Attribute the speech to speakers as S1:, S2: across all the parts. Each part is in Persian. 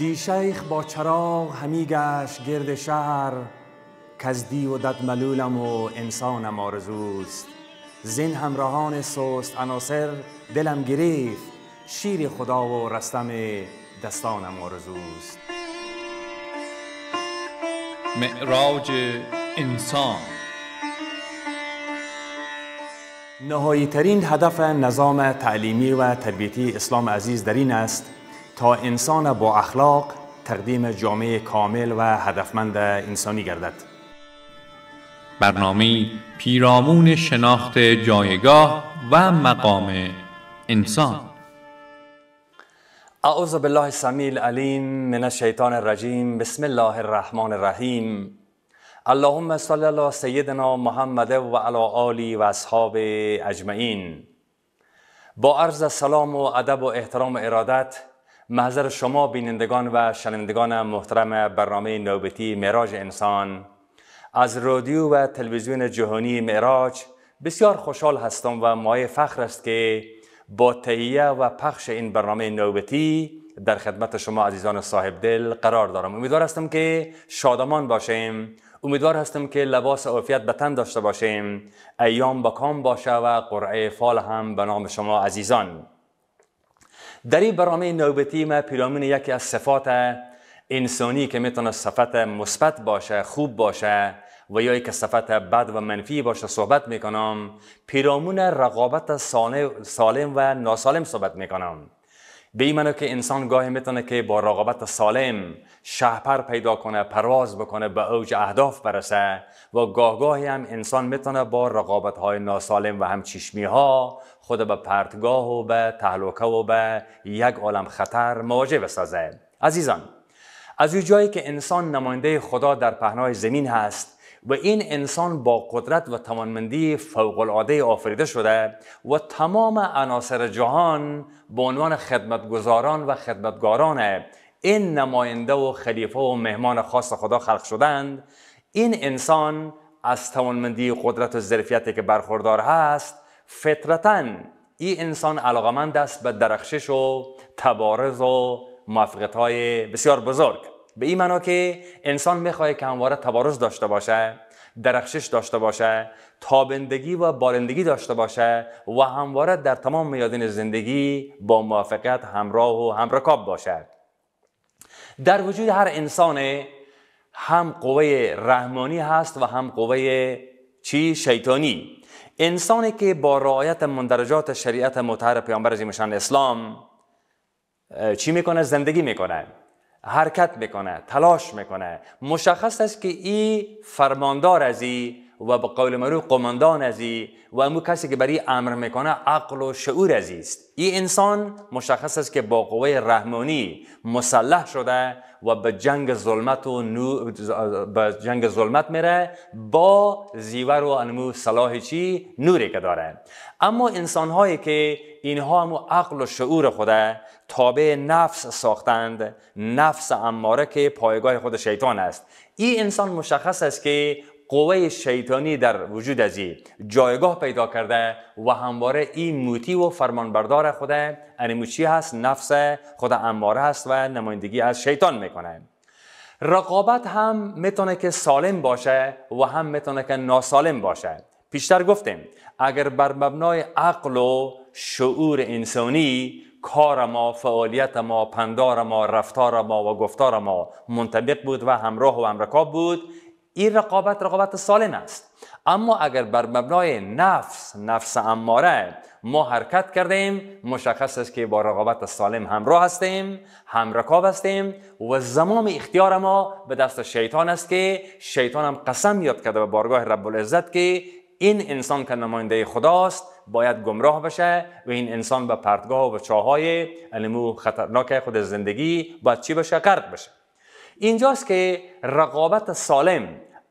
S1: شیخ با چراغ همی گشت گرد شهر کزدی و دد ملولم و انسانم آرزوست زن همراهان سوست عناصر دلم گرفت شیر خدا و رستم دستانم آرزوست معراج انسان نهایی ترین هدف نظام تعلیمی و تربیتی اسلام عزیز در این است تا انسان با اخلاق تقدیم جامعه کامل و هدفمند انسانی گردد برنامه پیرامون شناخت جایگاه و مقام انسان اعوذ بالله السميع العليم من الشیطان الرجیم بسم الله الرحمن الرحیم اللهم صل علی سیدنا محمد و علی آله و اصحاب اجمعین با عرض سلام و ادب و احترام ارادت محضر شما بینندگان و شنوندگان محترم برنامه نوبتی معراج انسان از رادیو و تلویزیون جهانی معراج بسیار خوشحال هستم و مایه فخر است که با تهیه و پخش این برنامه نوبتی در خدمت شما عزیزان صاحب دل قرار دارم امیدوار هستم که شادمان باشیم امیدوار هستم که لباس عافیت به داشته باشیم ایام با کام باشه و قرعه فال هم به نام شما عزیزان در این برنامه نوبتی ما پیرامون یکی از صفات انسانی که میتونه صفت مثبت باشه خوب باشه و یا که صفت بد و منفی باشه صحبت میکنم پیرامون رقابت سالم و ناسالم صحبت میکنم به این منو که انسان گاهی میتونه که با رقابت سالم شهپر پیدا کنه پرواز بکنه به اوج اهداف برسه و گاه گاهی هم انسان میتونه با رقابت های ناسالم و هم چشمی ها خود به پرتگاه و به تهلکه و به یک عالم خطر مواجه بسازه عزیزان از او جایی که انسان نماینده خدا در پهنای زمین هست و این انسان با قدرت و توانمندی فوق العاده آفریده شده و تمام عناصر جهان به عنوان خدمتگزاران و خدمتگاران این نماینده و خلیفه و مهمان خاص خدا خلق شدند این انسان از توانمندی قدرت و ظرفیتی که برخوردار هست فطرتا این انسان علاقمند است به درخشش و تبارز و موفقیت های بسیار بزرگ به این معنا که انسان میخواهد که همواره تبارز داشته باشه درخشش داشته باشه تابندگی و بالندگی داشته باشه و همواره در تمام میادین زندگی با موفقیت همراه و همرکاب باشه در وجود هر انسان هم قوه رحمانی هست و هم قوه چی شیطانی انسانی که با رعایت مندرجات شریعت متحر پیامبر زیمشان اسلام چی میکنه؟ زندگی میکنه حرکت میکنه تلاش میکنه مشخص است که این فرماندار از این و به قول مرو قماندان ازی و امو کسی که برای امر میکنه عقل و شعور ازی این انسان مشخص است که با قوه رحمانی مسلح شده و به جنگ ظلمت و جنگ ظلمت میره با زیور و انمو صلاح چی نوری که داره اما انسان هایی که اینها هم عقل و شعور خوده تابع نفس ساختند نفس اماره که پایگاه خود شیطان است این انسان مشخص است که قوه شیطانی در وجود از جایگاه پیدا کرده و همواره این موتی و فرمانبردار خود انموچی هست نفس خود اماره هست و نمایندگی از شیطان میکنه رقابت هم میتونه که سالم باشه و هم میتونه که ناسالم باشه پیشتر گفتیم اگر بر مبنای عقل و شعور انسانی کار ما، فعالیت ما، پندار ما، رفتار ما و گفتار ما منطبق بود و همراه و همرکاب بود این رقابت رقابت سالم است اما اگر بر مبنای نفس نفس اماره ما حرکت کردیم مشخص است که با رقابت سالم همراه هستیم همرکاب هستیم و زمام اختیار ما به دست شیطان است که شیطان هم قسم یاد کرده به بارگاه رب العزت که این انسان که نماینده خداست باید گمراه بشه و این انسان به پرتگاه و چاهای علمو خطرناک خود زندگی باید چی بشه؟ قرد بشه اینجاست که رقابت سالم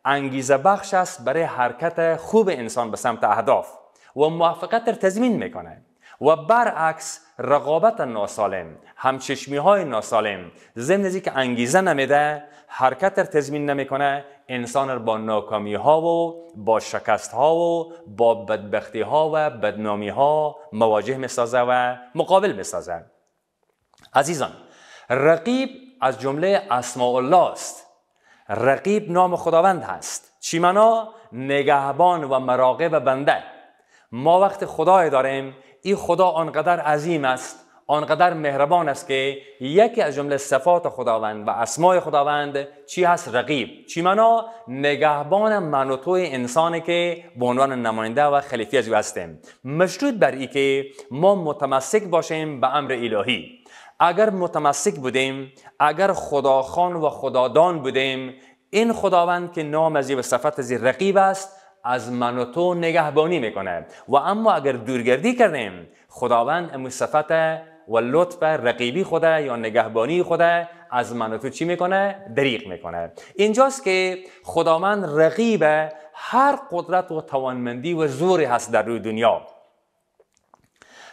S1: انگیزه بخش است برای حرکت خوب انسان به سمت اهداف و موفقیت را تضمین میکنه و برعکس رقابت ناسالم همچشمی های ناسالم ضمن که انگیزه نمیده حرکت را تضمین نمیکنه انسان را با ناکامی ها و با شکست ها و با بدبختی ها و بدنامی ها مواجه میسازه و مقابل میسازه عزیزان رقیب از جمله اسماء الله است رقیب نام خداوند هست چی معنا نگهبان و مراقب بنده ما وقت خدای داریم این خدا آنقدر عظیم است آنقدر مهربان است که یکی از جمله صفات خداوند و اسمای خداوند چی هست رقیب چی معنا نگهبان من و تو انسانی که به عنوان نماینده و خلیفی از هستیم مشروط بر ای که ما متمسک باشیم به امر الهی اگر متمسک بودیم اگر خداخان و خدادان بودیم این خداوند که نام ازی و صفت ازی رقیب است از من و تو نگهبانی میکنه و اما اگر دورگردی کردیم خداوند امو صفت و لطف رقیبی خوده یا نگهبانی خوده از من و تو چی میکنه؟ دریق میکنه اینجاست که خداوند رقیب هر قدرت و توانمندی و زوری هست در روی دنیا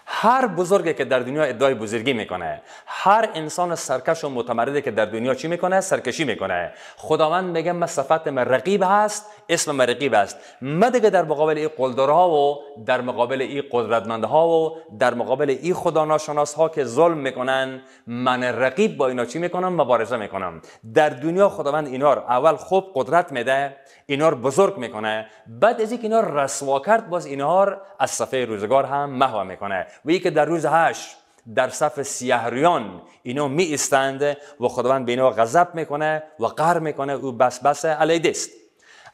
S1: هر بزرگی که در دنیا ادعای بزرگی میکنه هر انسان سرکش و متمردی که در دنیا چی میکنه سرکشی میکنه خداوند میگه من صفت من رقیب هست اسم من رقیب است من دیگه در مقابل این قلدرها و در مقابل این قدرتمندها و در مقابل این خدا ها که ظلم میکنن من رقیب با اینا چی میکنم مبارزه میکنم در دنیا خداوند اینا اول خوب قدرت میده اینا بزرگ میکنه بعد از اینکه اینا رسوا کرد باز اینا از صفحه روزگار هم محو میکنه و که در روز هشت در صف سیهریان اینا می ایستند و خداوند به اینا غضب میکنه و قهر میکنه او بس بس علیده است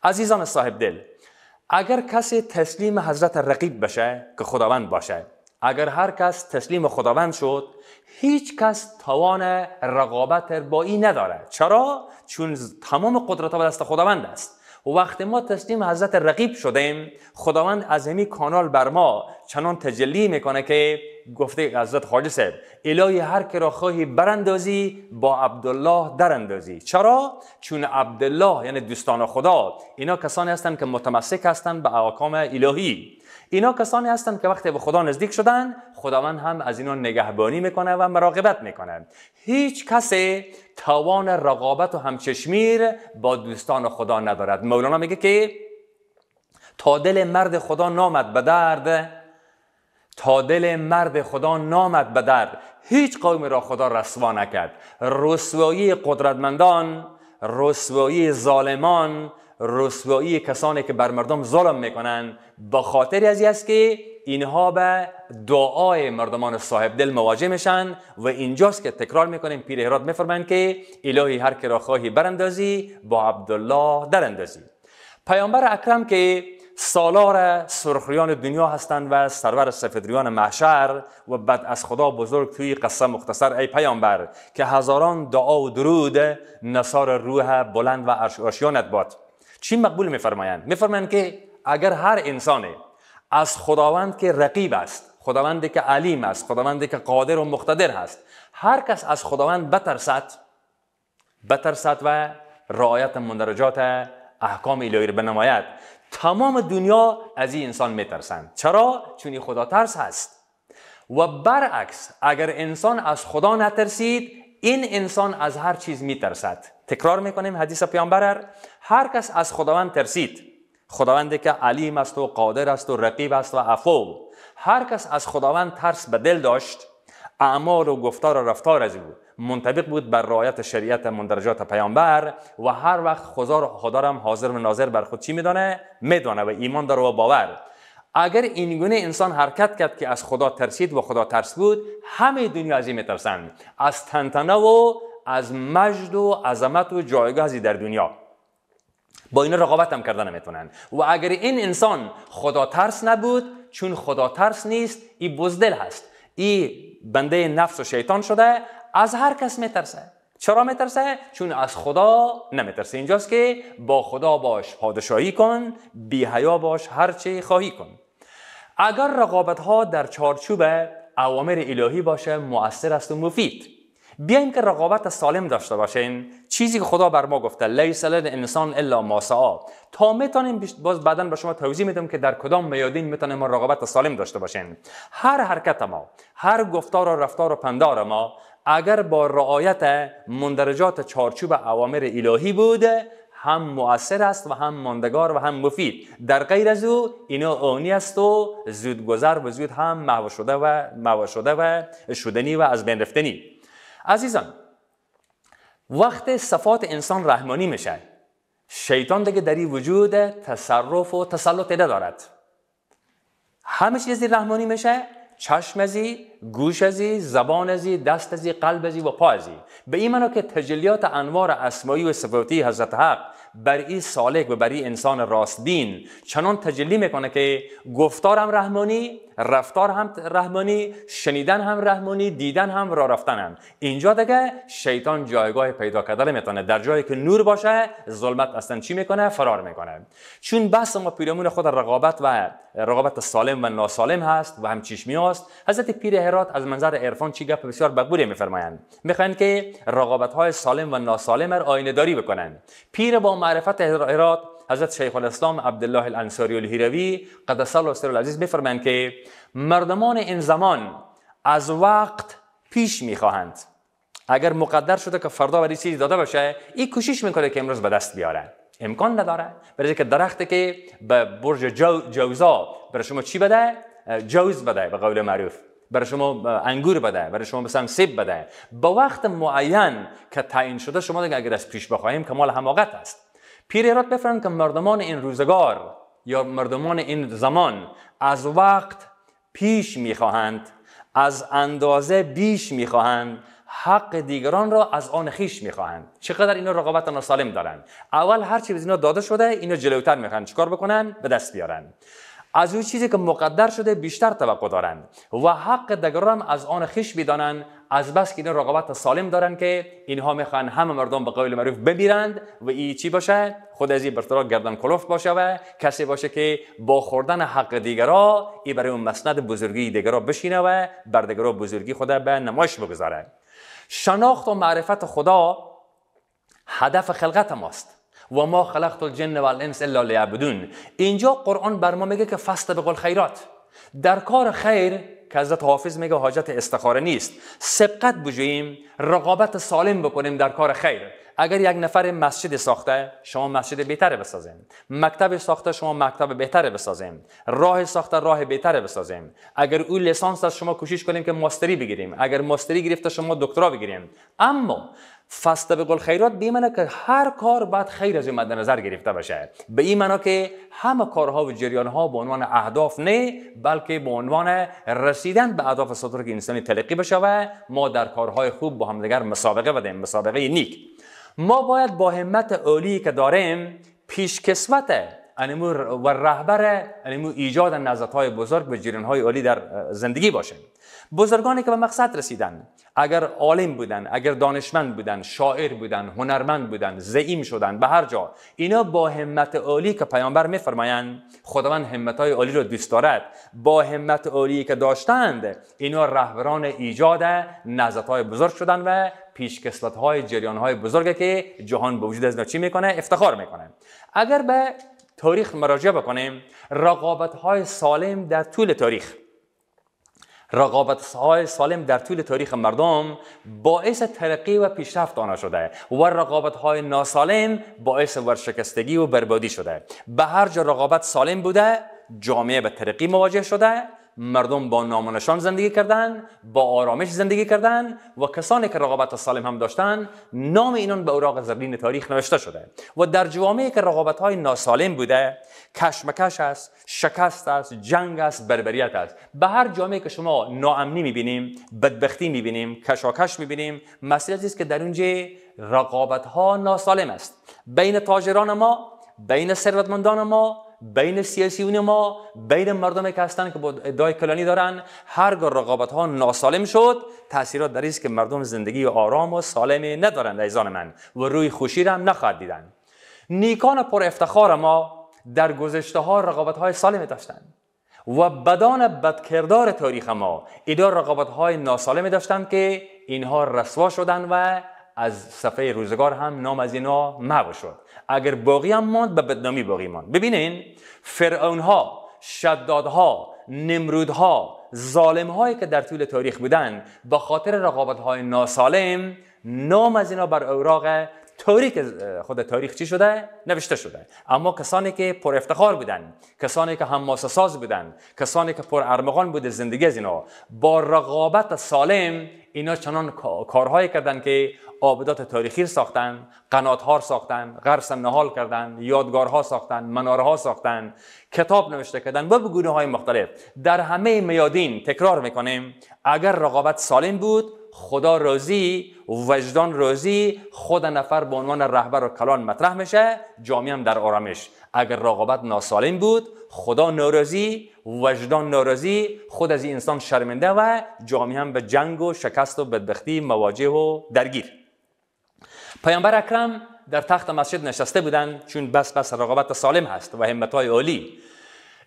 S1: عزیزان صاحب دل اگر کسی تسلیم حضرت رقیب بشه که خداوند باشه اگر هر کس تسلیم خداوند شد هیچ کس توان رقابت با این نداره چرا چون تمام قدرت ها دست خداوند است وقتی ما تسلیم حضرت رقیب شدیم خداوند از همی کانال بر ما چنان تجلی میکنه که گفته حضرت خواجه صاحب الهی هر که را خواهی براندازی با عبدالله دراندازی چرا چون عبدالله یعنی دوستان خدا اینا کسانی هستند که متمسک هستند به احکام الهی اینا کسانی هستند که وقتی به خدا نزدیک شدن خداوند هم از اینا نگهبانی میکنه و مراقبت میکنه هیچ کسی توان رقابت و همچشمیر با دوستان خدا ندارد مولانا میگه که تا دل مرد خدا نامد به درد تا دل مرد خدا نامد به درد هیچ قومی را خدا رسوا نکرد رسوایی قدرتمندان رسوایی ظالمان رسوایی کسانی که بر مردم ظلم میکنن با خاطر ازی است که اینها به دعای مردمان صاحب دل مواجه میشن و اینجاست که تکرار میکنیم پیر هرات میفرمند که الهی هر که را خواهی براندازی با عبدالله دراندازی پیامبر اکرم که سالار سرخریان دنیا هستند و سرور سفیدریان محشر و بعد از خدا بزرگ توی قصه مختصر ای پیامبر که هزاران دعا و درود نصار روح بلند و عرش باد چی مقبول میفرمایند میفرمایند که اگر هر انسان از خداوند که رقیب است خداوندی که علیم است خداوندی که قادر و مقتدر هست هر کس از خداوند بترسد بترسد و رعایت مندرجات احکام الهی را بنماید تمام دنیا از این انسان میترسند چرا چون خدا ترس هست و برعکس اگر انسان از خدا نترسید این انسان از هر چیز میترسد تکرار میکنیم حدیث پیامبر هر کس از خداوند ترسید خداوندی که علیم است و قادر است و رقیب است و عفو هر کس از خداوند ترس به دل داشت اعمال و گفتار و رفتار از بود منطبق بود بر رعایت شریعت مندرجات پیامبر و هر وقت خدا را حاضر و ناظر بر خود چی میدانه میدانه و ایمان داره و باور اگر اینگونه انسان حرکت کرد که از خدا ترسید و خدا ترس بود همه دنیا از این میترسند از تنتنه و از مجد و عظمت و جایگاهی در دنیا با این رقابت هم کردن نمیتونن و اگر این انسان خدا ترس نبود چون خدا ترس نیست ای بزدل هست ای بنده نفس و شیطان شده از هر کس میترسه چرا میترسه؟ چون از خدا نمیترسه اینجاست که با خدا باش پادشاهی کن بی حیا باش هرچی خواهی کن اگر رقابت ها در چارچوب اوامر الهی باشه مؤثر است و مفید بیایم که رقابت سالم داشته باشین. چیزی که خدا بر ما گفته لیس انسان الا ما سعا تا میتونیم باز بعدا به شما توضیح میدم که در کدام میادین میتونیم ما رقابت سالم داشته باشیم هر حرکت ما هر گفتار و رفتار و پندار ما اگر با رعایت مندرجات چارچوب اوامر الهی بود هم مؤثر است و هم ماندگار و هم مفید در غیر از او اینا آنی است و زودگذر و زود هم محو شده و محو شده و شدنی و از بین رفتنی عزیزان وقت صفات انسان رحمانی میشه شیطان دیگه در وجود تصرف و تسلط دارد. همه چیزی رحمانی میشه چشم ازی، گوش ازی، زبان ازی، دست ازی، قلب ازی و پا ازی به این منو که تجلیات انوار اسمایی و صفاتی حضرت حق بر این سالک و بر این انسان راستین چنان تجلی میکنه که گفتارم رحمانی رفتار هم رحمانی شنیدن هم رحمانی دیدن هم را رفتن هم اینجا دیگه شیطان جایگاه پیدا کردن میتونه در جایی که نور باشه ظلمت اصلا چی میکنه فرار میکنه چون بس ما پیرامون خود رقابت و رقابت سالم و ناسالم هست و هم چشمی هست حضرت پیر هرات از منظر عرفان چی گپ بسیار بگوری میفرمایند میخواین که رقابت های سالم و ناسالم را آینه داری بکنن پیر با معرفت هرات حضرت شیخ الاسلام عبدالله الانصاری الهیروی قدس الله سر العزیز میفرمایند که مردمان این زمان از وقت پیش میخواهند اگر مقدر شده که فردا برای چیزی داده باشه این کوشش میکنه که امروز به دست بیاره امکان نداره برای که درخت که به برج جو جوزا برای شما چی بده جوز بده به قول معروف برای شما انگور بده برای شما مثلا سیب بده با وقت معین که تعیین شده شما دیگه اگر از پیش بخوایم کمال حماقت است پیر هرات بفرند که مردمان این روزگار یا مردمان این زمان از وقت پیش میخواهند از اندازه بیش میخواهند حق دیگران را از آن خیش میخواهند چقدر اینا رقابت ناسالم دارند؟ اول هر چیزی اینا داده شده اینا جلوتر میخوان چیکار بکنن به دست بیارن از اون چیزی که مقدر شده بیشتر توقع دارند و حق دیگران از آن خیش میدانند از بس که این رقابت سالم دارن که اینها میخوان همه مردم به قول معروف بمیرند و ای چی باشه خود از این برطرف گردن کلفت باشه و کسی باشه که با خوردن حق دیگرا ای برای اون مسند بزرگی دیگرا بشینه و بر دیگرا بزرگی خدا به نمایش بگذاره شناخت و معرفت خدا هدف خلقت ماست و ما خلقت الجن و الانس الا لیعبدون اینجا قرآن بر ما میگه که فست به خیرات در کار خیر که حضرت حافظ میگه حاجت استخاره نیست سبقت بجوییم رقابت سالم بکنیم در کار خیر اگر یک نفر مسجد ساخته شما مسجد بهتر بسازیم مکتب ساخته شما مکتب بهتر بسازیم راه ساخته راه بهتر بسازیم اگر او لسانس از شما کوشش کنیم که ماستری بگیریم اگر ماستری گرفته شما دکترا بگیریم اما فسته به خیرات به که هر کار بعد خیر از مد نظر گرفته بشه به این معنا که همه کارها و جریانها به عنوان اهداف نه بلکه به عنوان رسیدن به اهداف سطور که انسانی تلقی و ما در کارهای خوب با همدیگر مسابقه بدیم مسابقه نیک ما باید با همت عالی که داریم پیش کسوته انمو یعنی و رهبر انمو یعنی ایجاد های بزرگ و های عالی در زندگی باشه بزرگانی که به مقصد رسیدن اگر عالم بودن اگر دانشمند بودن شاعر بودن هنرمند بودن زعیم شدن به هر جا اینا با همت عالی که پیامبر میفرمایند خداوند های عالی رو دوست دارد با همت عالی که داشتند اینا رهبران ایجاد های بزرگ شدن و جریان های بزرگ که جهان به وجود از چی میکنه افتخار میکنه اگر به تاریخ مراجعه بکنیم رقابت های سالم در طول تاریخ رقابت های سالم در طول تاریخ مردم باعث ترقی و پیشرفت آنها شده و رقابت های ناسالم باعث ورشکستگی و بربادی شده به هر جا رقابت سالم بوده جامعه به ترقی مواجه شده مردم با نامونشان زندگی کردن با آرامش زندگی کردن و کسانی که رقابت سالم هم داشتن نام اینان به اوراق زرین تاریخ نوشته شده و در جوامعی که رقابت های ناسالم بوده کشمکش است شکست است جنگ است بربریت است به هر جامعه که شما ناامنی میبینیم بدبختی میبینیم کشاکش میبینیم مسئله است که در اونجا رقابت ها ناسالم است بین تاجران ما بین ثروتمندان ما بین سیاسیون ما بین مردم که هستن که با ادعای کلانی دارن هرگاه رقابت ها ناسالم شد تاثیرات در است که مردم زندگی آرام و سالمی ندارند ایزان من و روی خوشی را هم نخواهد دیدن نیکان پر افتخار ما در گذشته ها رقابت های سالم داشتند و بدان بدکردار تاریخ ما ادار رقابت های ناسالم داشتند که اینها رسوا شدن و از صفحه روزگار هم نام از اینا شد. اگر باقی هم ماند به بدنامی باقی ماند ببینین فرعون ها شداد ها نمرود ها ظالم هایی که در طول تاریخ بودن به خاطر رقابت های ناسالم نام از اینا بر اوراق تاریخ خود تاریخ چی شده نوشته شده اما کسانی که پر افتخار بودن کسانی که هم ساز بودن کسانی که پر ارمغان بوده زندگی از اینا با رقابت سالم اینا چنان کارهایی کردن که آبدات تاریخی ساختن، هار ساختن، غرس نهال کردن، یادگارها ساختن، منارها ساختن، کتاب نوشته کردن و به های مختلف در همه میادین تکرار میکنیم اگر رقابت سالم بود خدا راضی وجدان راضی خود نفر به عنوان رهبر و کلان مطرح میشه جامعه هم در آرامش اگر رقابت ناسالم بود خدا ناراضی وجدان ناراضی خود از این انسان شرمنده و جامعه هم به جنگ و شکست و بدبختی مواجه و درگیر پیامبر اکرم در تخت مسجد نشسته بودند چون بس بس رقابت سالم هست و همتای عالی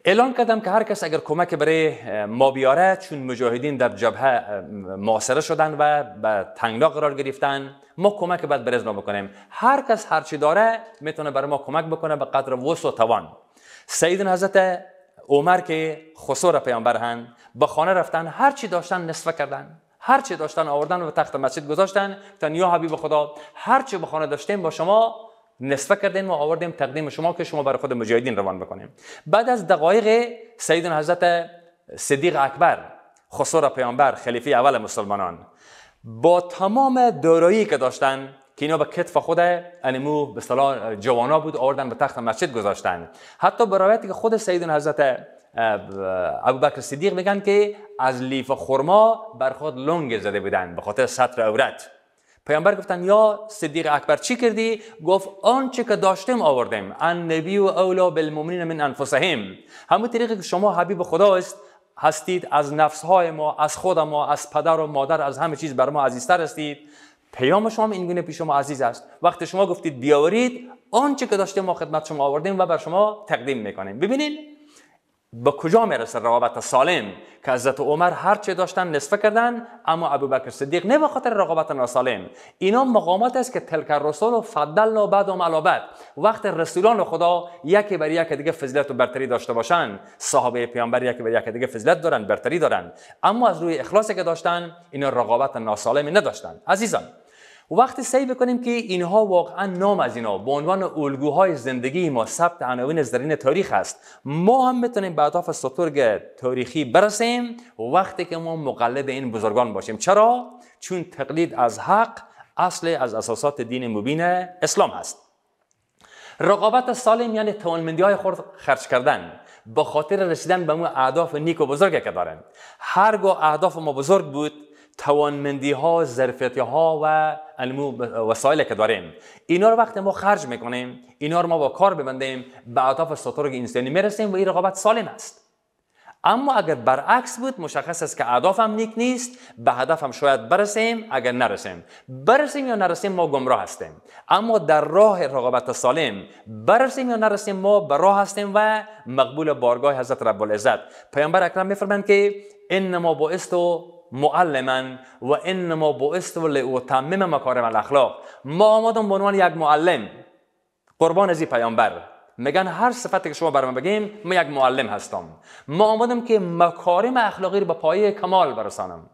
S1: اعلان کردم که هر کس اگر کمک برای ما بیاره چون مجاهدین در جبهه معاصره شدن و به تنگنا قرار گرفتن ما کمک بعد برز بکنیم هر کس هر چی داره میتونه برای ما کمک بکنه به قدر وس و توان سید حضرت عمر که خسور پیامبر هن به خانه رفتن هر چی داشتن نصفه کردند. هر داشتن آوردن و تخت مسجد گذاشتن تنیا یا حبیب خدا هر به خانه داشتیم با شما نصفه کردیم و آوردیم تقدیم شما که شما برای خود مجاهدین روان بکنیم بعد از دقایق سید حضرت صدیق اکبر خسرو پیامبر خلیفه اول مسلمانان با تمام دارایی که داشتن که اینا به کتف خود انمو به صلاح جوانا بود آوردن به تخت مسجد گذاشتن حتی برایتی که خود سیدون حضرت ابو بکر صدیق میگن که از لیف خرما بر خود لنگ زده بودن به خاطر سطر عورت پیامبر گفتن یا صدیق اکبر چی کردی گفت آنچه که داشتیم آوردیم ان نبی و اولا بالمؤمنین من انفسهم همون طریقی که شما حبیب خدا است هستید از نفس های ما از خود ما از پدر و مادر از همه چیز بر ما عزیزتر هستید پیام شما این گونه پیش شما عزیز است وقتی شما گفتید بیاورید آنچه که داشتیم ما خدمت شما آوردیم و بر شما تقدیم میکنیم ببینید به کجا میرسه رقابت سالم که حضرت عمر هر چی داشتن نصفه کردن اما ابوبکر صدیق نه به خاطر رقابت ناسالم اینا مقامات است که تلک رسول و فضل بعد و ملابت وقت رسولان خدا یکی بر یک دیگه فضیلت و برتری داشته باشن صحابه پیامبر یکی بر یک دیگه فضیلت دارن برتری دارن اما از روی اخلاصی که داشتن اینا رقابت ناسالمی نداشتن عزیزان وقتی سعی بکنیم که اینها واقعا نام از اینا به عنوان الگوهای زندگی ما ثبت عناوین زرین تاریخ است ما هم میتونیم به اهداف سترگ تاریخی برسیم وقتی که ما مقلد این بزرگان باشیم چرا چون تقلید از حق اصل از اساسات دین مبین اسلام است رقابت سالم یعنی توانمندی های خود خرچ کردن به خاطر رسیدن به مو اهداف نیک و بزرگ که دارن هرگاه اهداف ما بزرگ بود توانمندی ها ظرفیت ها و وسایل که داریم اینا رو وقتی ما خرج میکنیم اینا رو ما با کار ببندیم به اطاف سطور انسانی میرسیم و این رقابت سالم است اما اگر برعکس بود مشخص است که اهدافم نیک نیست به هدفم شاید برسیم اگر نرسیم برسیم یا نرسیم ما گمراه هستیم اما در راه رقابت سالم برسیم یا نرسیم ما به راه هستیم و مقبول بارگاه حضرت رب العزت پیامبر اکرم میفرمایند که انما باعث معلما و انما بوست و لاتمم مکارم الاخلاق ما آمدم به عنوان یک معلم قربان از پیامبر میگن هر صفتی که شما بر من بگیم ما یک معلم هستم ما آمدم که مکارم اخلاقی رو به پایه کمال برسانم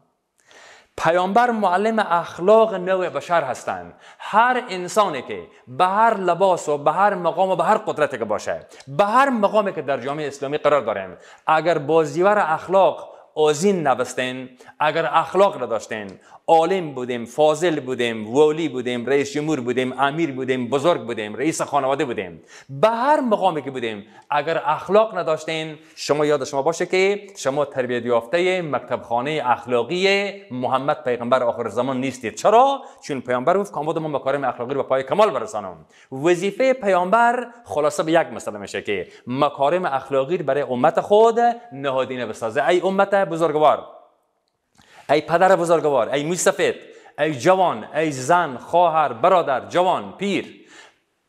S1: پیامبر معلم اخلاق نوع بشر هستند هر انسانی که به هر لباس و به هر مقام و به هر قدرتی که باشه به هر مقامی که در جامعه اسلامی قرار داریم اگر بازیور اخلاق آزین نبستین اگر اخلاق داشتین، عالم بودیم فاضل بودیم ولی بودیم رئیس جمهور بودیم امیر بودیم بزرگ بودیم رئیس خانواده بودیم به هر مقامی که بودیم اگر اخلاق نداشتین شما یاد شما باشه که شما تربیت یافته مکتبخانه اخلاقی محمد پیغمبر آخر زمان نیستید چرا چون پیامبر گفت کامود ما مکارم اخلاقی رو به پای کمال برسانم وظیفه پیامبر خلاصه به یک مسئله میشه که مکارم اخلاقی برای امت خود نهادینه بسازه ای امت بزرگوار ای پدر بزرگوار ای موسفید ای جوان ای زن خواهر برادر جوان پیر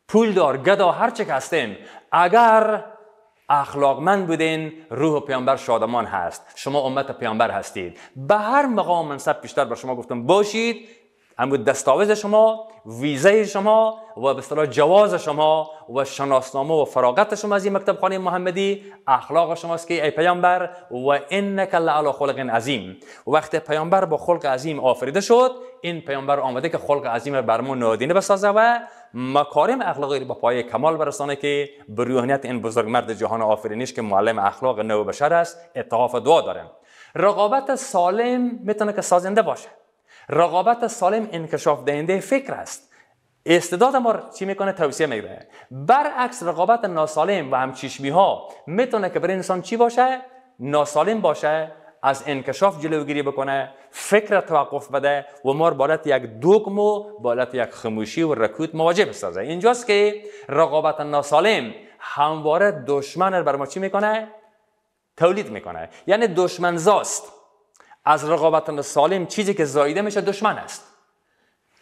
S1: پول دار گدا هر چه هستین اگر اخلاقمند بودین روح پیامبر شادمان هست شما امت پیامبر هستید به هر مقام منصب بیشتر بر شما گفتم باشید همو دستاویز شما ویزه شما و به جواز شما و شناسنامه و فراغت شما از این مکتب خانه محمدی اخلاق شماست که ای پیامبر و انک لالا خلق عظیم وقتی پیامبر با خلق عظیم آفریده شد این پیامبر آمده که خلق عظیم بر ما نادینه بسازه و مکارم اخلاقی با پای کمال برسانه که به این بزرگ مرد جهان آفرینش که معلم اخلاق نو بشر است اتحاف دعا داریم رقابت سالم میتونه که سازنده باشه رقابت سالم انکشاف دهنده فکر است استعداد ما چی میکنه توصیه بر برعکس رقابت ناسالم و همچشمی ها میتونه که برای انسان چی باشه ناسالم باشه از انکشاف جلوگیری بکنه فکر توقف بده و ما بالات یک دوگم و بالات یک خموشی و رکود مواجه بسازه اینجاست که رقابت ناسالم همواره دشمن بر ما چی میکنه تولید میکنه یعنی دشمن از رقابت سالم چیزی که زایده میشه دشمن است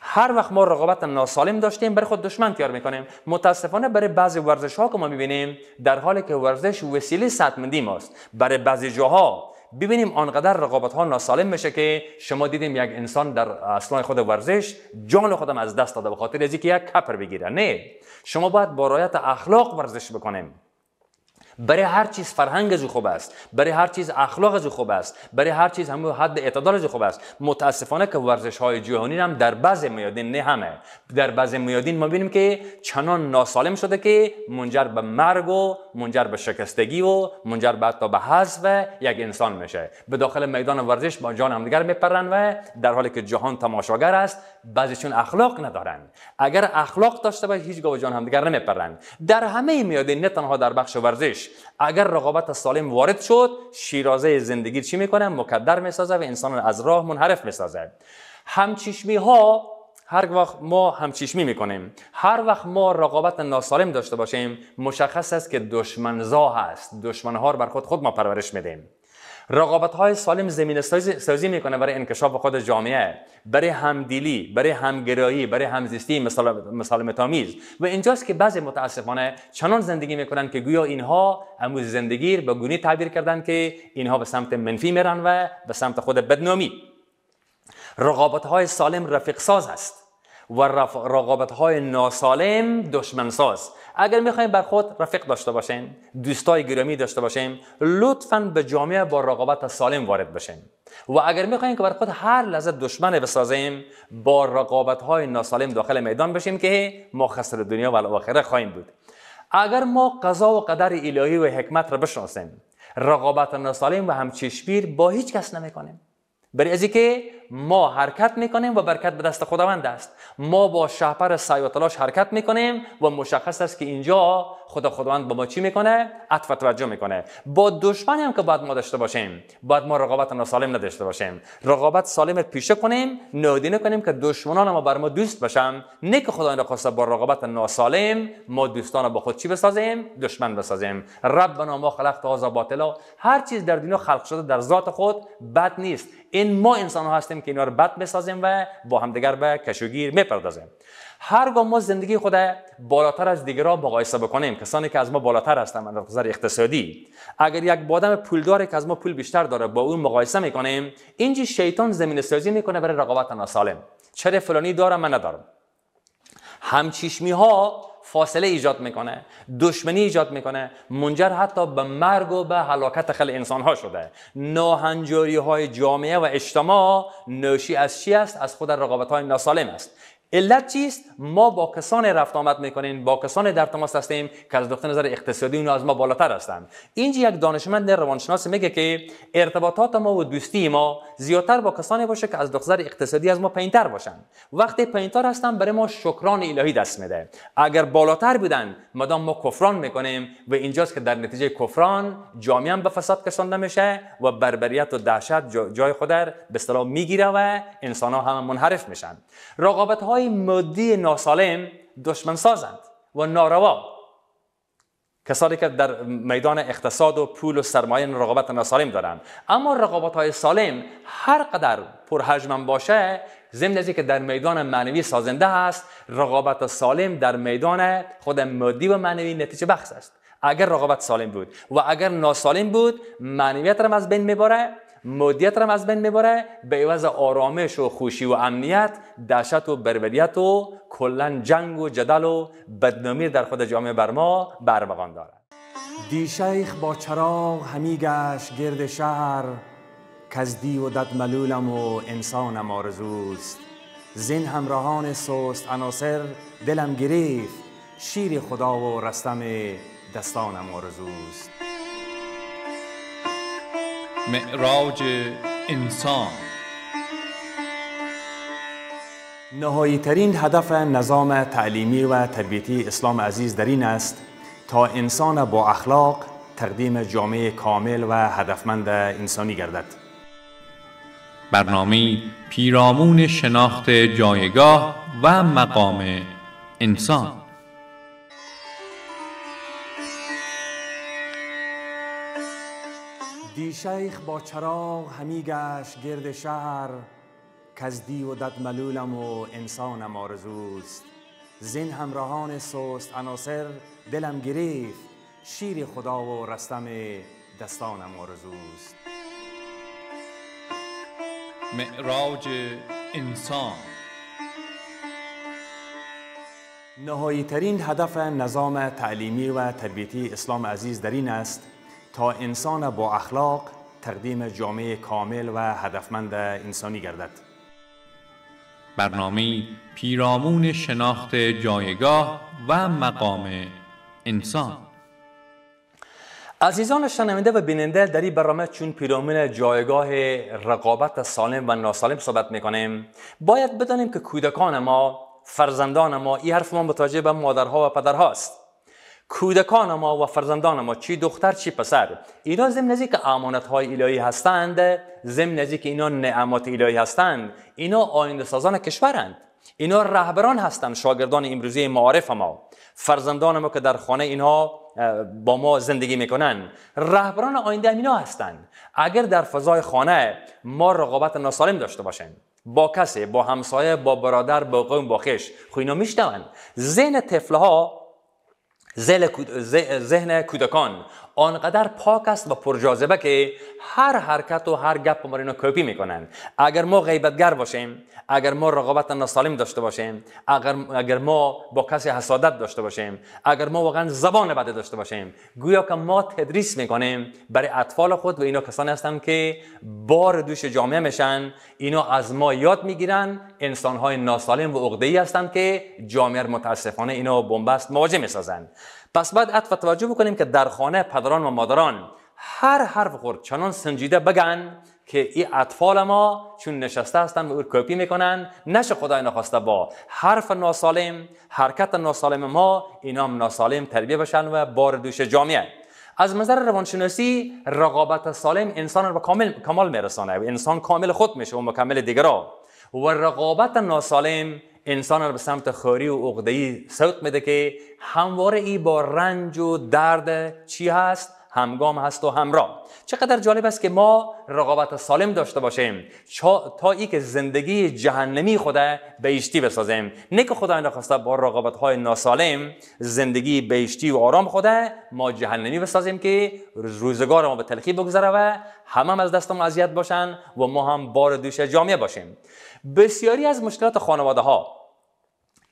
S1: هر وقت ما رقابت ناسالم داشتیم برای خود دشمن تیار میکنیم متاسفانه برای بعضی ورزش ها که ما میبینیم در حالی که ورزش وسیله سطمندی ماست برای بعضی جاها ببینیم آنقدر رقابت ها ناسالم میشه که شما دیدیم یک انسان در اصلای خود ورزش جان خودم از دست داده به خاطر از یک کپر بگیره نه شما باید با رایت اخلاق ورزش بکنیم برای هر چیز فرهنگ از خوب است برای هر چیز اخلاق از خوب است برای هر چیز هم حد اعتدال از خوب است متاسفانه که ورزش های جهانی هم در بعض میادین نه همه در بعض میادین ما بینیم که چنان ناسالم شده که منجر به مرگ و منجر به شکستگی و منجر به حتی به حذف یک انسان میشه به داخل میدان ورزش با جان همدیگر میپرن و در حالی که جهان تماشاگر است بعضیشون اخلاق ندارن اگر اخلاق داشته باشه هیچ گاه جان همدیگر نمیپرند در همه میادین نه تنها در بخش ورزش اگر رقابت سالم وارد شد شیرازه زندگی چی میکنه مکدر میسازه و انسان از راه منحرف میسازه همچشمی ها هر وقت ما همچشمی میکنیم هر وقت ما رقابت ناسالم داشته باشیم مشخص است که دشمنزا هست دشمنها رو بر خود خود ما پرورش میدیم رقابت های سالم زمین سازی میکنه برای انکشاف خود جامعه برای همدیلی برای همگرایی برای همزیستی مسالمت آمیز و اینجاست که بعضی متاسفانه چنان زندگی میکنن که گویا اینها اموز زندگی به گونی تعبیر کردن که اینها به سمت منفی میرن و به سمت خود بدنامی رقابت های سالم رفیق ساز است و رقابت های ناسالم دشمن ساز اگر میخوایم بر خود رفیق داشته باشیم دوستای گرامی داشته باشیم لطفا به جامعه با رقابت سالم وارد بشیم و اگر میخوایم که بر خود هر لحظه دشمن بسازیم با رقابت های ناسالم داخل میدان بشیم که ما خسر دنیا و آخره خواهیم بود اگر ما قضا و قدر الهی و حکمت را بشناسیم رقابت ناسالم و همچشمیر با هیچ کس نمیکنیم برای از که ما حرکت میکنیم و برکت به دست خداوند است ما با شهپر سعی و تلاش حرکت میکنیم و مشخص است که اینجا خدا خداوند با ما چی میکنه عطف و توجه میکنه با دشمنی هم که بعد ما داشته باشیم بعد ما رقابت ناسالم نداشته باشیم رقابت سالم پیشه کنیم نادینه کنیم که دشمنان ما بر ما دوست باشن نه که خدا خواسته با رقابت ناسالم ما دوستان با خود چی بسازیم دشمن بسازیم ربنا ما تو هذا باطلا هر چیز در دنیا خلق شده در ذات خود بد نیست این ما انسان ها هستیم که اینا رو بد بسازیم و با همدیگر به کشوگیر میپردازیم هرگاه ما زندگی خود بالاتر از دیگرا مقایسه بکنیم کسانی که از ما بالاتر هستند از نظر اقتصادی اگر یک بادم پولداری که از ما پول بیشتر داره با اون مقایسه میکنیم اینج شیطان زمین سازی میکنه برای رقابت ناسالم چرا فلانی دارم من ندارم همچیشمی ها فاصله ایجاد میکنه دشمنی ایجاد میکنه منجر حتی به مرگ و به هلاکت خیلی انسان ها شده ناهنجاری های جامعه و اجتماع نوشی از چی است از خود رقابت های ناسالم است علت چیست ما با کسان رفت آمد میکنیم با کسان در تماس هستیم که از نقطه نظر اقتصادی اونها از ما بالاتر هستند اینجا یک دانشمند روانشناس میگه که ارتباطات ما و دوستی ما زیادتر با کسانی باشه که از نظر اقتصادی از ما پایینتر باشن وقتی پایینتر هستن برای ما شکران الهی دست میده اگر بالاتر بودن مدام ما کفران میکنیم و اینجاست که در نتیجه کفران جامعه به فساد کشانده میشه و بربریت و دهشت جای خود به اصطلاح میگیره و انسان ها هم منحرف میشن رقابت های های مادی ناسالم دشمن سازند و ناروا کسانی که در میدان اقتصاد و پول و سرمایه رقابت ناسالم دارند اما رقابت های سالم هر قدر پرحجم باشه ضمن از که در میدان معنوی سازنده است رقابت سالم در میدان خود مادی و معنوی نتیجه بخش است اگر رقابت سالم بود و اگر ناسالم بود معنویت را از بین میبره مدیت رو از بین میبره به عوض آرامش و خوشی و امنیت دهشت و بربریت و کلا جنگ و جدل و بدنامی در خود جامعه بر ما برمغان دارد دی شیخ با چراغ همی گشت گرد شهر کزدی و دد ملولم و انسانم آرزوست زین همراهان سست عناصر دلم گریف شیر خدا و رستم دستانم آرزوست معراج انسان نهایی ترین هدف نظام تعلیمی و تربیتی اسلام عزیز در این است تا انسان با اخلاق تقدیم جامعه کامل و هدفمند انسانی گردد برنامه پیرامون شناخت جایگاه و مقام انسان دی شیخ با چراغ همی گشت گرد شهر دی و دد ملولم و انسانم آرزوست زین همراهان سوست عناصر دلم گرفت شیر خدا و رستم دستانم آرزوست معراج انسان نهایی ترین هدف نظام تعلیمی و تربیتی اسلام عزیز در این است تا انسان با اخلاق تقدیم جامعه کامل و هدفمند انسانی گردد برنامه پیرامون شناخت جایگاه و مقام انسان عزیزان شنونده و بیننده در این برنامه چون پیرامون جایگاه رقابت سالم و ناسالم صحبت میکنیم باید بدانیم که کودکان ما فرزندان ما این حرف ما متوجه به مادرها و پدرهاست کودکان ما و فرزندان ما چی دختر چی پسر اینا ضمن نزدیک امانت های الهی هستند ضمن نزدیک که اینا نعمات الهی هستند اینا آینده سازان کشورند اینا رهبران هستند شاگردان امروزی معارف ما فرزندان ما که در خانه اینها با ما زندگی میکنن رهبران آینده اینا هستند اگر در فضای خانه ما رقابت ناسالم داشته باشیم با کسی با همسایه با برادر با قوم با خش، خو خب اینا میشنون ذهن طفله ها ذهن کودکان آنقدر پاک است و پرجاذبه که هر حرکت و هر گپ ما اینا کپی میکنن اگر ما غیبتگر باشیم اگر ما رقابت ناسالم داشته باشیم اگر اگر ما با کسی حسادت داشته باشیم اگر ما واقعا زبان بده داشته باشیم گویا که ما تدریس میکنیم برای اطفال خود و اینا کسانی هستن که بار دوش جامعه میشن اینا از ما یاد میگیرن انسان های ناسالم و عقده ای هستند که جامعه متاسفانه اینا بنبست مواجه میسازن پس بعد عطف توجه بکنیم که در خانه پدران و مادران هر حرف خورد چنان سنجیده بگن که این اطفال ما چون نشسته هستن و کپی میکنن نشه خدای نخواسته با حرف ناسالم حرکت ناسالم ما اینا هم ناسالم تربیه بشن و بار دوش جامعه از نظر روانشناسی رقابت سالم انسان رو به کامل کمال میرسانه انسان کامل خود میشه و مکمل دیگرا و رقابت ناسالم انسان را به سمت خوری و عقده‌ای سوق میده که همواره ای با رنج و درد چی هست همگام هست و همراه چقدر جالب است که ما رقابت سالم داشته باشیم تا ای که زندگی جهنمی خوده بهشتی بسازیم نه که خدا نخواسته با رقابت های ناسالم زندگی بهشتی و آرام خوده ما جهنمی بسازیم که روزگار ما به تلخی بگذره و هم از دست ما اذیت باشن و ما هم بار دوش جامعه باشیم بسیاری از مشکلات خانواده ها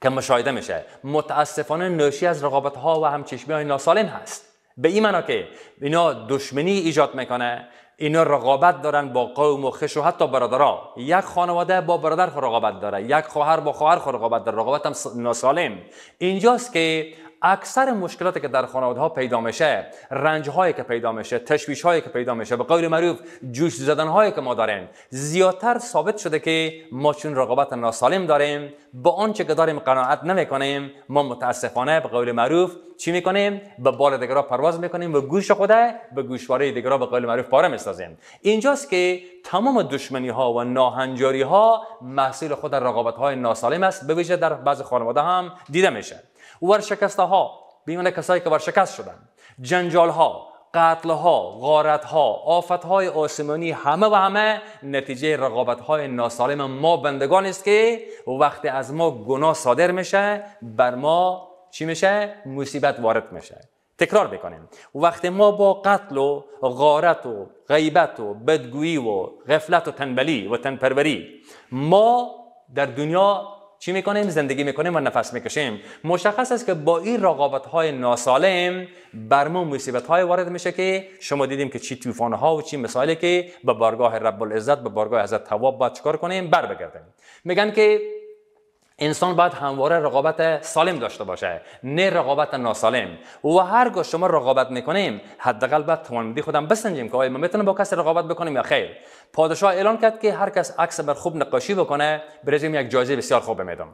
S1: که مشاهده میشه متاسفانه ناشی از رقابت ها و همچشمی های ناسالم هست به این معنا که اینا دشمنی ایجاد میکنه اینا رقابت دارن با قوم و خش و حتی برادرها یک خانواده با برادر رقابت داره یک خواهر با خواهر رقابت داره رقابت هم ناسالم اینجاست که اکثر مشکلاتی که در خانواده ها پیدا میشه رنج هایی که پیدا میشه تشویش هایی که پیدا میشه به قول معروف جوش زدن هایی که ما داریم زیادتر ثابت شده که ما چون رقابت ناسالم داریم با آنچه که داریم قناعت کنیم، ما متاسفانه به قول معروف چی کنیم؟ به بال دیگرا پرواز کنیم و گوش خوده به گوشواره دیگرا به قول معروف پاره میسازیم اینجاست که تمام دشمنی ها و ناهنجاری ها محصول خود رقابت های ناسالم است به در بعض خانواده هم دیده میشه ورشکسته ها بیمانه کسایی که ورشکست شدن جنجال ها قتل ها غارت ها آفت های آسمانی همه و همه نتیجه رقابت های ناسالم ما بندگان است که وقتی از ما گناه صادر میشه بر ما چی میشه مصیبت وارد میشه تکرار بکنیم وقتی ما با قتل و غارت و غیبت و بدگویی و غفلت و تنبلی و تنپروری ما در دنیا چی میکنیم زندگی میکنیم و نفس میکشیم مشخص است که با این رقابت های ناسالم بر ما مصیبت های وارد میشه که شما دیدیم که چی طوفان ها و چی مثالی که به بارگاه رب العزت به بارگاه حضرت تواب باید چکار کنیم بر بگردیم میگن که انسان باید همواره رقابت سالم داشته باشه نه رقابت ناسالم و هرگاه شما رقابت میکنیم حداقل بعد توانمندی خودم بسنجیم که آیا ما میتونیم با کسی رقابت بکنیم یا خیر پادشاه اعلان کرد که هر کس عکس بر خوب نقاشی بکنه برزیم یک جایزه بسیار خوب میدم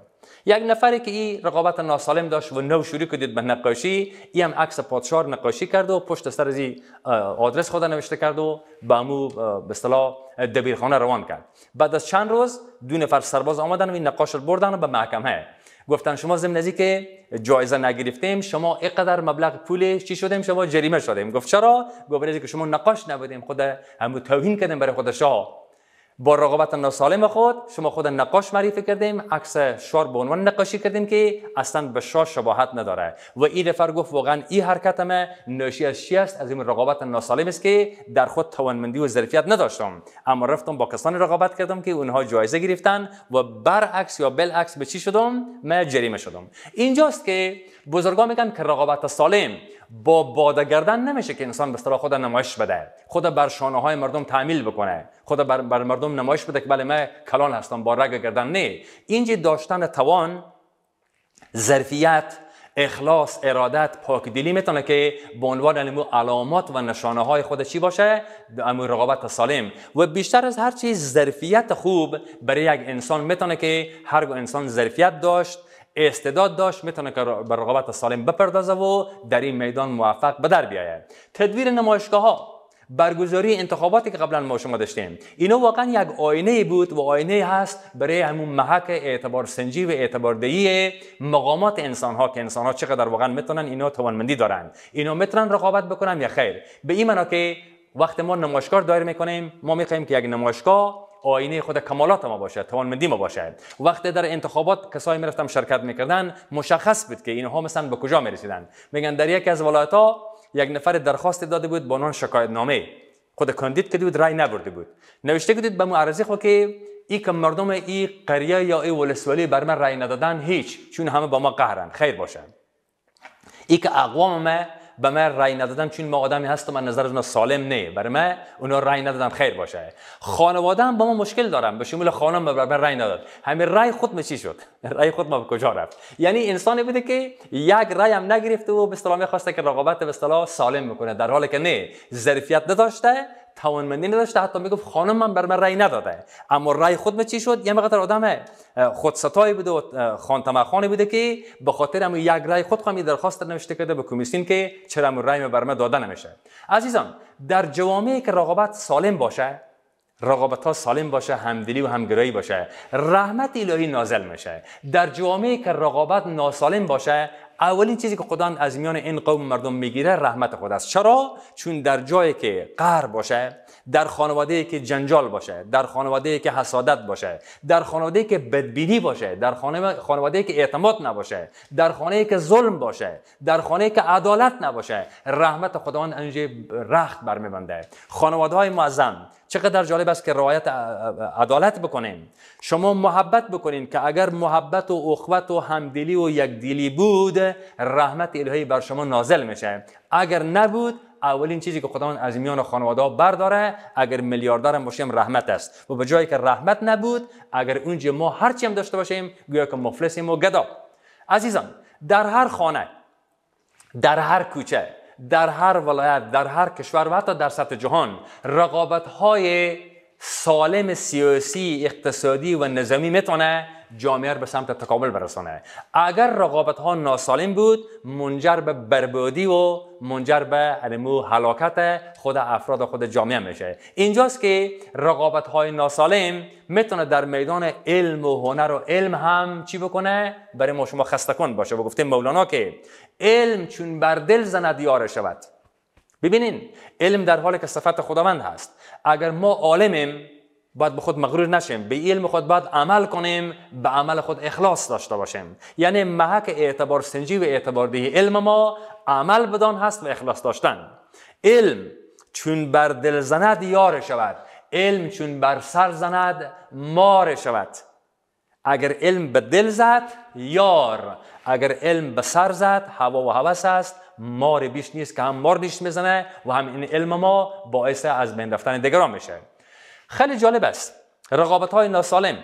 S1: یک نفری که این رقابت ناسالم داشت و نو شروع کردید به نقاشی این هم عکس پادشاه نقاشی کرد و پشت سر از آدرس خود نوشته کرد و به مو به دبیرخانه روان کرد بعد از چند روز دو نفر سرباز آمدن و این نقاش رو بردن به محکمه گفتن شما ضمن از که جایزه نگرفتیم شما اینقدر مبلغ پول چی شدیم شما جریمه شدیم گفت چرا گفت که شما نقاش نبودیم خود همو توهین کردیم برای خود شاه با رقابت ناسالم خود شما خود نقاش معرفی کردیم عکس شار به عنوان نقاشی کردیم که اصلا به شار شباهت نداره و این نفر گفت واقعا این حرکت ما ناشی از چی است از این رقابت ناسالم است که در خود توانمندی و ظرفیت نداشتم اما رفتم با کسانی رقابت کردم که اونها جایزه گرفتن و برعکس یا بالعکس به چی شدم من جریمه شدم اینجاست که بزرگا میگن که رقابت سالم با باده گردن نمیشه که انسان به اصطلاح خود نمایش بده خود بر شانه های مردم تعمیل بکنه خود بر, بر مردم نمایش بده که بله من کلان هستم با رگ گردن نه اینجا داشتن توان ظرفیت اخلاص ارادت دلی میتونه که به عنوان علامات و نشانه های خود چی باشه امو رقابت سالم و بیشتر از هر چیز ظرفیت خوب برای یک انسان میتونه که هر انسان ظرفیت داشت استعداد داشت میتونه که به رقابت سالم بپردازه و در این میدان موفق به در بیاید تدویر نمایشگاه ها برگزاری انتخاباتی که قبلا ما شما داشتیم اینو واقعا یک آینه بود و آینه هست برای همون محک اعتبار سنجی و اعتبار دهی مقامات انسان ها که انسان ها چقدر واقعا میتونن اینو توانمندی دارن اینا میتونن رقابت بکنن یا خیر به این معنا که وقتی ما نمایشگاه دایر میکنیم ما میخوایم که یک نمایشگاه آینه خود کمالات ما باشد توانمندی ما باشد وقتی در انتخابات کسایی میرفتم شرکت میکردن مشخص بود که اینها مثلا به کجا میرسیدن میگن در یکی از ولایت ها یک نفر درخواست داده بود با نان شکایت نامه خود کاندید که بود رای نبرده بود نوشته بودید به معرضی خود که ای که مردم ای قریه یا ای ولسوالی بر من رای ندادن هیچ چون همه با ما قهرن خیر باشن ای که اقوام ما به من رای ندادم چون ما آدمی هستم من نظر اونا سالم نه برای من اونا رای ندادم خیر باشه خانواده هم با ما مشکل دارم به شمول خانم به من رای نداد همین رای خود چی شد رای خود ما به کجا رفت یعنی انسانی بوده که یک رایم هم نگرفته و به اصطلاح خواسته که رقابت به اصطلاح سالم بکنه در حالی که نه ظرفیت نداشته توانمندی نداشته حتی میگفت خانم من بر من رأی نداده اما رای خود من چی شد یه مقدار آدم خودستایی بوده و خانی بوده که به خاطر هم یک رأی خود خامی درخواست نوشته کرده به کمیسیون که چرا من رأی بر من داده نمیشه عزیزان در جوامعی که رقابت سالم باشه رقابت ها سالم باشه همدلی و همگرایی باشه رحمت الهی نازل میشه در جوامعی که رقابت ناسالم باشه اولین چیزی که خدا از میان این قوم مردم میگیره رحمت خود است چرا چون در جایی که قهر باشه در خانواده که جنجال باشه در خانواده که حسادت باشه در خانواده که بدبینی باشه در خانواده که اعتماد نباشه در خانه که ظلم باشه در خانه که عدالت نباشه رحمت خداوند انجه رخت برمیبنده خانواده های معظم چقدر جالب است که رعایت عدالت بکنیم شما محبت بکنین که اگر محبت و اخوت و همدلی و یکدیلی بود رحمت الهی بر شما نازل میشه اگر نبود اولین چیزی که خداوند از میان خانواده برداره اگر میلیاردر باشیم رحمت است و به جایی که رحمت نبود اگر اونجا ما هرچی هم داشته باشیم گویا که مفلسیم و گدا عزیزان در هر خانه در هر کوچه در هر ولایت در هر کشور و حتی در سطح جهان رقابت های سالم سیاسی اقتصادی و نظامی میتونه جامعه به سمت تکامل برسانه اگر رقابت ها ناسالم بود منجر به بربادی و منجر به علمو هلاکت خود افراد و خود جامعه میشه اینجاست که رقابت های ناسالم میتونه در میدان علم و هنر و علم هم چی بکنه برای ما شما خسته کن باشه و گفتیم مولانا که علم چون بر دل زند یاره شود ببینین علم در حال که صفت خداوند هست اگر ما عالمیم باید به خود مغرور نشیم به علم خود باید عمل کنیم به عمل خود اخلاص داشته باشیم یعنی محک اعتبار سنجی و اعتبار دهی علم ما عمل بدان هست و اخلاص داشتن علم چون بر دل زند یار شود علم چون بر سر زند مار شود اگر علم به دل زد یار اگر علم به سر زد هوا و هوس است مار بیش نیست که هم مار بیش میزنه و هم این علم ما باعث از بین رفتن دیگران میشه خیلی جالب است رقابت های ناسالم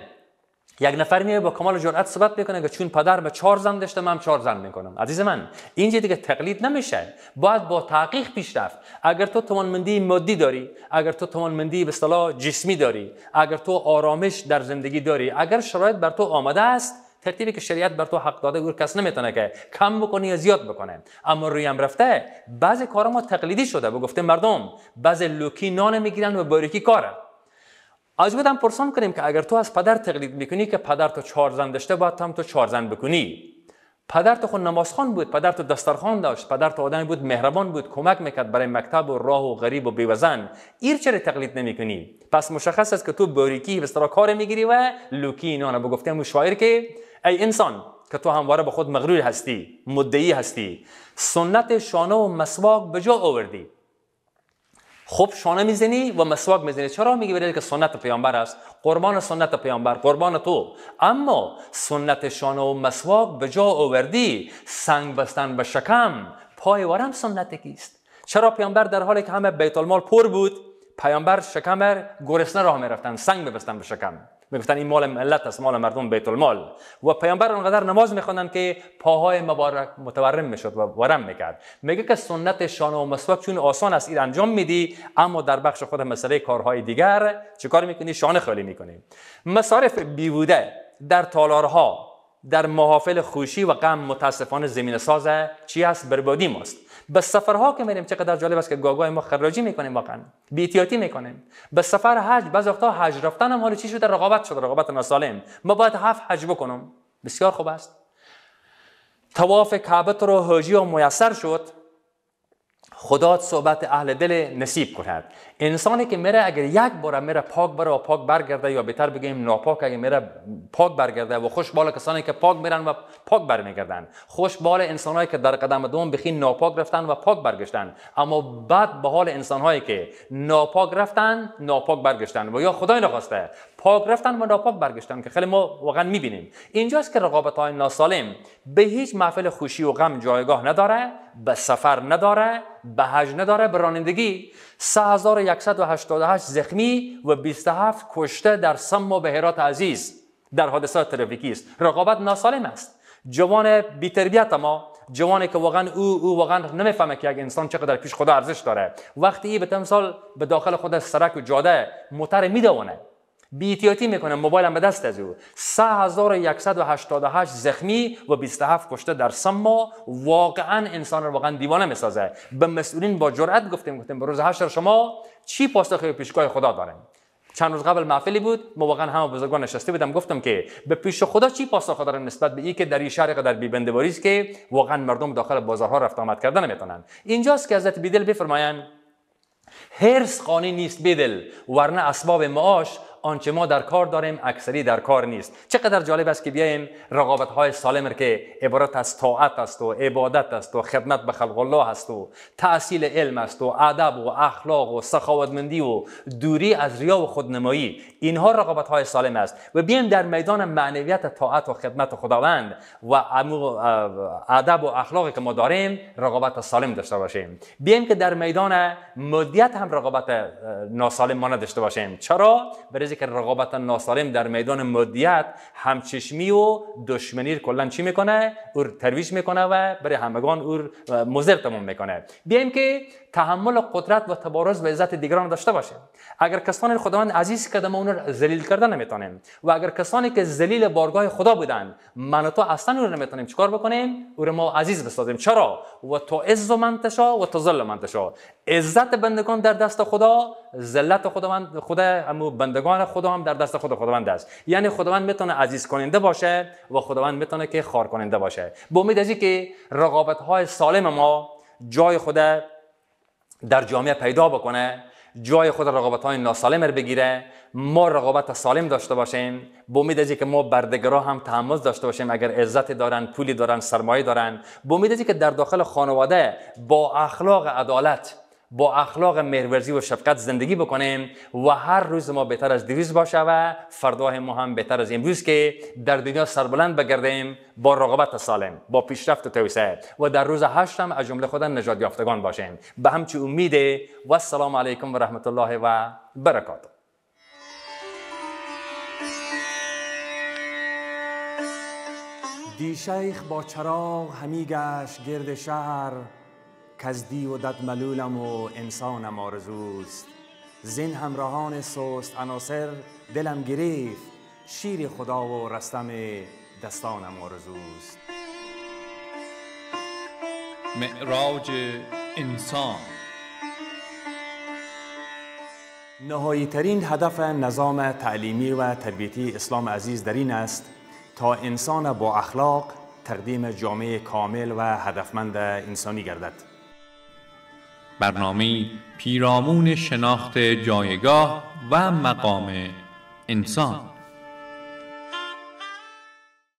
S1: یک نفر میگه با کمال جرأت ثبت میکنه که چون پدر به چهار زن داشته من چهار زن میکنم عزیز من اینجا دیگه تقلید نمیشه باید با تحقیق پیش رفت اگر تو توانمندی مادی داری اگر تو توانمندی به اصطلاح جسمی داری اگر تو آرامش در زندگی داری اگر شرایط بر تو آمده است ترتیبی که شریعت بر تو حق داده گور کس نمیتونه که کم بکنه یا زیاد بکنه اما روی هم رفته بعضی کار ما تقلیدی شده به گفته مردم بعضی لوکی نان میگیرن و باریکی کاره از بودم پرسان کنیم که اگر تو از پدر تقلید میکنی که پدر تو چهار زن داشته باید هم تو چهار زن بکنی پدر تو خود نمازخان بود پدر تو دسترخان داشت پدر تو آدمی بود مهربان بود کمک میکرد برای مکتب و راه و غریب و بیوزن ایر چرا تقلید نمیکنی پس مشخص است که تو باریکی و کار میگیری و لوکی اینا بگفتیم و شاعر که ای انسان که تو همواره به خود مغرور هستی مدعی هستی سنت شانه و مسواک به جا آوردی خب شانه میزنی و مسواک میزنی چرا میگی برای که سنت پیامبر است قربان سنت پیامبر قربان تو اما سنت شانه و مسواک به جا آوردی سنگ بستن به شکم پای ورم سنت کیست چرا پیامبر در حالی که همه بیت المال پر بود پیامبر شکم گرسنه راه میرفتن سنگ ببستن به شکم میگفتن این مال ملت است مال مردم بیت المال و پیامبر اونقدر نماز میخوندن که پاهای مبارک متورم میشد و ورم میکرد میگه که سنت شانه و مسواک چون آسان است این انجام میدی اما در بخش خود مسئله کارهای دیگر کار میکنی شانه خالی میکنی مصارف بیوده در تالارها در محافل خوشی و غم متاسفانه زمین ساز چی است بربادی ماست به سفرها که میریم چقدر جالب است که گاگای ما خراجی میکنیم واقعا بی احتیاطی میکنیم به سفر حج بعض وقتا حج رفتن هم حال چی شده رقابت شده رقابت ناسالم ما باید هفت حج بکنم بسیار خوب است تواف کعبه رو حاجی و میسر شد خدا صحبت اهل دل نصیب کند انسانی که میره اگر یک بار میره پاک بره و پاک برگرده یا بهتر بگیم ناپاک اگر میره پاک برگرده و خوش بال کسانی که پاک میرن و پاک برمیگردن خوش بال انسانهایی که در قدم دوم بخین ناپاک رفتن و پاک برگشتن اما بعد به حال انسانهایی که ناپاک رفتن ناپاک برگشتن و یا خدای نخواسته پاک رفتن و ناپاک برگشتن که خیلی ما واقعا میبینیم اینجاست که رقابت های ناسالم به هیچ محفل خوشی و غم جایگاه نداره به سفر نداره به حج نداره به رانندگی 3188 زخمی و 27 کشته در سم و بهرات عزیز در حادثات ترافیکی است رقابت ناسالم است جوان بیتربیت ما جوانی که واقعا او او واقعا نمیفهمه که یک انسان چقدر پیش خدا ارزش داره وقتی ای به تمثال به داخل خود سرک و جاده موتر میدونه بیتیاتی میکنه موبایلم به دست از او 3188 زخمی و 27 کشته در سما واقعا انسان رو واقعا دیوانه میسازه به مسئولین با جرأت گفتیم گفتیم به روز هشتر شما چی پاسخ پیشگاه خدا داریم چند روز قبل محفلی بود ما واقعا هم بزرگان نشسته بودم گفتم که به پیش خدا چی پاسخ دارن نسبت به این که در این شهر قدر بیبندواری است که واقعا مردم داخل بازارها رفت آمد کردن نمیتونن اینجاست که حضرت بیدل بفرمایند هرس خانی نیست بیدل ورنه اسباب معاش آنچه ما در کار داریم اکثری در کار نیست چقدر جالب است که بیایم رقابت های سالم که عبارت از طاعت است و عبادت است و خدمت به خلق الله است و تحصیل علم است و ادب و اخلاق و سخاوتمندی و دوری از ریا و خودنمایی اینها رقابت های سالم است و بیایم در میدان معنویت طاعت و خدمت خداوند و ادب و اخلاقی که ما داریم رقابت سالم داشته باشیم بیایم که در میدان مدیت هم رقابت ناسالم ما نداشته باشیم چرا چیزی که رقابت ناسالم در میدان مدیت همچشمی و دشمنی کلا چی میکنه او ترویج میکنه و برای همگان او مزر تمام میکنه بیایم که تحمل قدرت و تبارز و عزت دیگران داشته باشه اگر کسانی خداوند عزیز کرده ما اون رو ذلیل کرده نمیتونیم و اگر کسانی که ذلیل بارگاه خدا بودن من و تو اصلا اون رو نمیتونیم چیکار بکنیم او رو ما عزیز بسازیم چرا و تو عز و منتشا و تو ذل منتشا عزت بندگان در دست خدا ذلت خداوند خدا بندگان خدا هم در دست خدا خداوند است یعنی خداوند میتونه عزیز کننده باشه و خداوند میتونه که خار کننده باشه به امید که رقابت های سالم ما جای خدا در جامعه پیدا بکنه جای خود رقابت های ناسالم رو بگیره ما رقابت سالم داشته باشیم با امید که ما بردگرا هم تحمل داشته باشیم اگر عزت دارن پولی دارن سرمایه دارن با امید که در داخل خانواده با اخلاق عدالت با اخلاق مهرورزی و شفقت زندگی بکنیم و هر روز ما بهتر از دیروز باشه و فرداه ما هم بهتر از امروز که در دنیا سربلند بگردیم با رغبت سالم با پیشرفت و توسعه و در روز هشتم از جمله خدا نجات یافتگان باشیم به همچی امید و السلام علیکم و رحمت الله و برکات دی شیخ با چراغ همی گرد شهر کز و دد ملولم و انسانم آرزوست زین همراهان سوست عناصر دلم گرفت شیر خدا و رستم دستانم آرزوست معراج انسان نهایی ترین هدف نظام تعلیمی و تربیتی اسلام عزیز در این است تا انسان با اخلاق تقدیم جامعه کامل و هدفمند انسانی گردد برنامه پیرامون شناخت جایگاه و مقام انسان